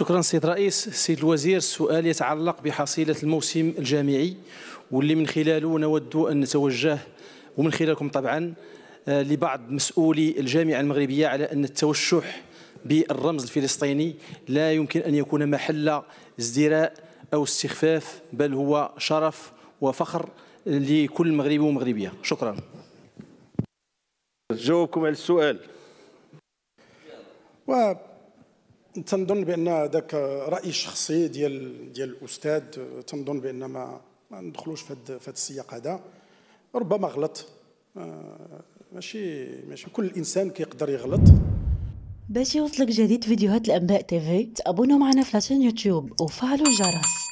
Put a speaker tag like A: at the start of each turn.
A: شكرا سيد الرئيس سيد الوزير السؤال يتعلق بحصيلة الموسم الجامعي واللي من خلاله نود أن نتوجه ومن خلالكم طبعا آه، لبعض مسؤولي الجامعة المغربية على أن التوشح بالرمز الفلسطيني لا يمكن أن يكون محل ازدراء أو استخفاف بل هو شرف وفخر لكل مغربي ومغربية شكرا
B: جاوبكم على السؤال
C: تنظن بان هذاك راي شخصي ديال ديال الاستاذ تنظن بان ما ما ندخلوش في هذا السياق هذا ربما غلط آه، ماشي ماشي كل انسان كيقدر يغلط
D: باش يوصلك جديد فيديوهات الانباء تيفي تابونوا معنا في لاشين يوتيوب
E: وفعلوا الجرس